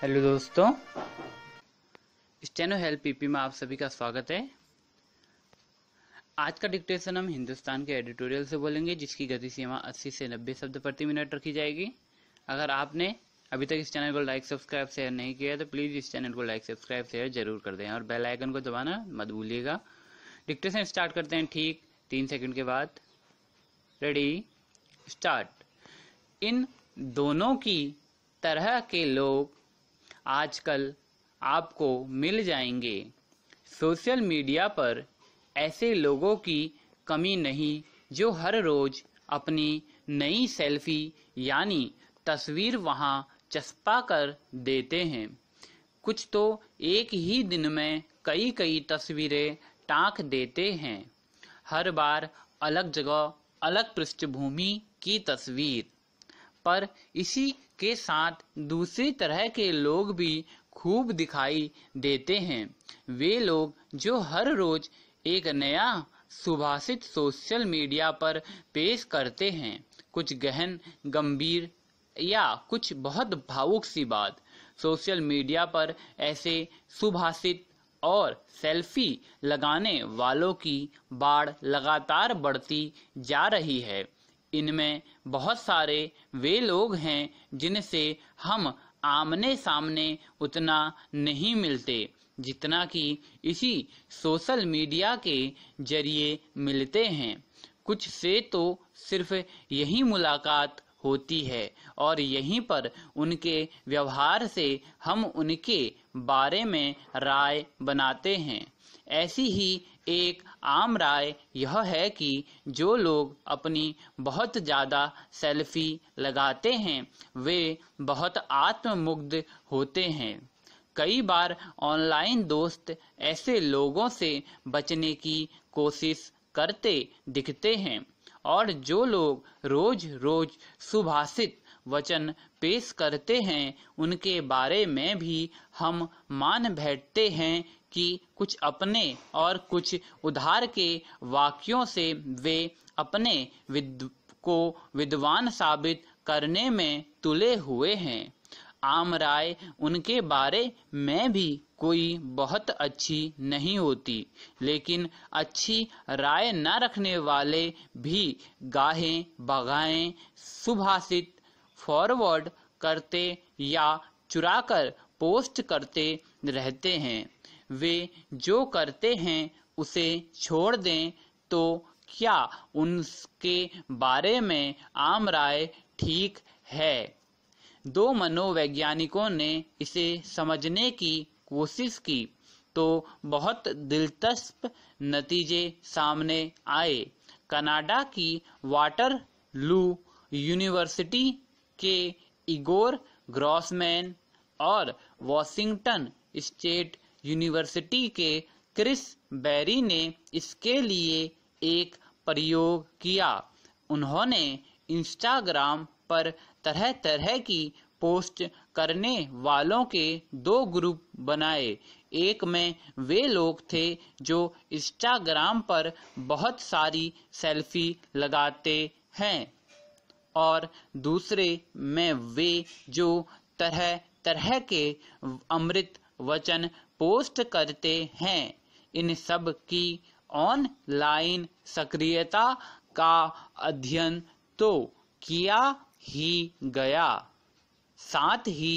hello दोस्तों steno help PP में आप सभी का स्वागत है आज का डिक्टेशन हम हिंदुस्तान के एडिटोरियल से बोलेंगे जिसकी गति सीमा 80 से 90 शब्द प्रति मिनट रखी जाएगी अगर आपने अभी तक इस चैनल को लाइक सब्सक्राइब शेयर नहीं किया है तो प्लीज़ इस चैनल को लाइक सब्सक्राइब शेयर जरूर कर दें और बेल आइकन को दबाना मत भूलिएगा डिक्टेशन स्टार्ट करते हैं ठीक तीन सेकंड के बाद रेडी स्टार्ट इन दोनों की तरह के लोग आजकल आपको मिल जाएंगे सोशल मीडिया पर ऐसे लोगों की कमी नहीं जो हर रोज अपनी नई सेल्फी यानी तस्वीर वहाँ चस्पा कर देते हैं कुछ तो एक ही दिन में कई कई तस्वीरें टाँक देते हैं हर बार अलग जगह अलग पृष्ठभूमि की तस्वीर पर इसी के साथ दूसरी तरह के लोग भी खूब दिखाई देते हैं वे लोग जो हर रोज एक नया सुभाषित सोशल मीडिया पर पेश करते हैं कुछ गहन गंभीर या कुछ बहुत भावुक सी बात सोशल मीडिया पर ऐसे सुभाषित और सेल्फी लगाने वालों की बाढ़ लगातार बढ़ती जा रही है इनमें बहुत सारे वे लोग हैं जिनसे हम आमने सामने उतना नहीं मिलते जितना कि इसी सोशल मीडिया के जरिए मिलते हैं कुछ से तो सिर्फ यही मुलाकात होती है और यहीं पर उनके व्यवहार से हम उनके बारे में राय बनाते हैं ऐसी ही एक आम राय यह है कि जो लोग अपनी बहुत ज़्यादा सेल्फी लगाते हैं वे बहुत आत्ममुग्ध होते हैं कई बार ऑनलाइन दोस्त ऐसे लोगों से बचने की कोशिश करते दिखते हैं और जो लोग रोज रोज सुभाषित वचन पेश करते हैं उनके बारे में भी हम मान बैठते हैं कि कुछ अपने और कुछ उधार के वाक्यों से वे अपने विद को विद्वान साबित करने में तुले हुए हैं आम राय उनके बारे में भी कोई बहुत अच्छी नहीं होती लेकिन अच्छी राय न रखने वाले भी गाहें बगाएं सुभाषित फॉरवर्ड करते या चुरा कर पोस्ट करते रहते हैं वे जो करते हैं उसे छोड़ दें तो क्या उनके बारे में आम राय ठीक है दो मनोवैज्ञानिकों ने इसे समझने की कोशिश की तो बहुत दिलचस्प नतीजे सामने आए कनाडा की वाटर लू यूनिवर्सिटी के इगोर ग्रॉसमैन और वॉशिंगटन स्टेट यूनिवर्सिटी के क्रिस बैरी ने इसके लिए एक प्रयोग किया उन्होंने इंस्टाग्राम पर तरह तरह की पोस्ट करने वालों के दो ग्रुप बनाए एक में वे लोग थे जो इंस्टाग्राम पर बहुत सारी सेल्फी लगाते हैं और दूसरे में वे जो तरह तरह के अमृत वचन पोस्ट करते हैं इन सब की ऑनलाइन सक्रियता का अध्ययन तो किया ही गया साथ ही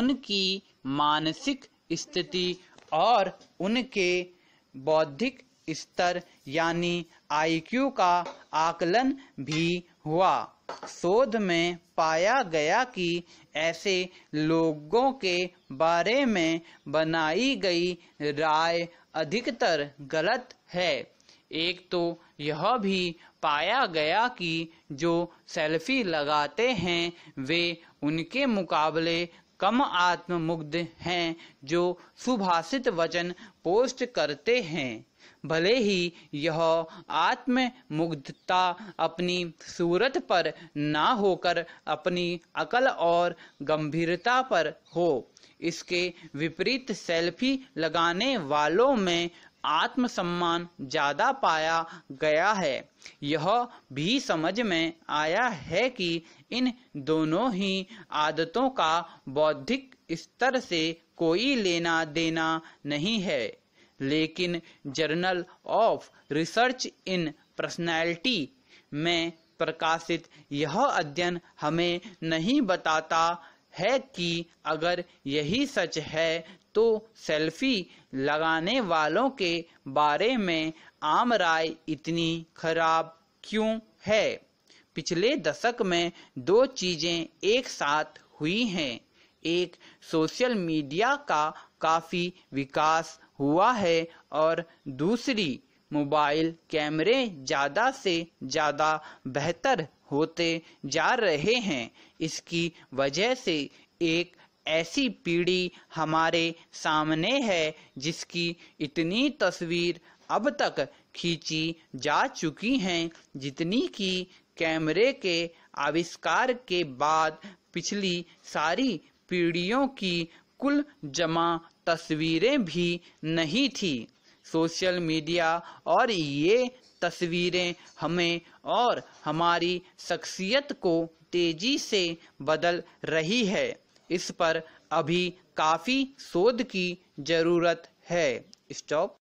उनकी मानसिक स्थिति और उनके बौद्धिक स्तर यानी आईक्यू का आकलन भी हुआ शोध में पाया गया कि ऐसे लोगों के बारे में बनाई गई राय अधिकतर गलत है एक तो यह भी पाया गया कि जो सेल्फी लगाते हैं वे उनके मुकाबले कम आत्ममुग्ध हैं जो सुभाषित वचन पोस्ट करते हैं भले ही यह आत्म मुग्धता अपनी सूरत पर ना होकर अपनी अकल और गंभीरता पर हो इसके विपरीत सेल्फी लगाने वालों में आत्मसम्मान ज़्यादा पाया गया है यह भी समझ में आया है कि इन दोनों ही आदतों का बौद्धिक स्तर से कोई लेना देना नहीं है लेकिन journal of research in personality में प्रकाशित यह अध्ययन हमें नहीं बताता है कि अगर यही सच है तो सेल्फी लगाने वालों के बारे में आम राय इतनी खराब क्यों है पिछले दशक में दो चीजें एक साथ हुई हैं एक सोशल मीडिया का काफ़ी विकास हुआ है और दूसरी मोबाइल कैमरे ज़्यादा से ज़्यादा बेहतर होते जा रहे हैं इसकी वजह से एक ऐसी पीढ़ी हमारे सामने है जिसकी इतनी तस्वीर अब तक खींची जा चुकी हैं जितनी कि कैमरे के आविष्कार के बाद पिछली सारी पीढ़ियों की कुल जमा तस्वीरें भी नहीं थी सोशल मीडिया और ये तस्वीरें हमें और हमारी शख्सियत को तेजी से बदल रही है इस पर अभी काफ़ी शोध की ज़रूरत है स्टॉप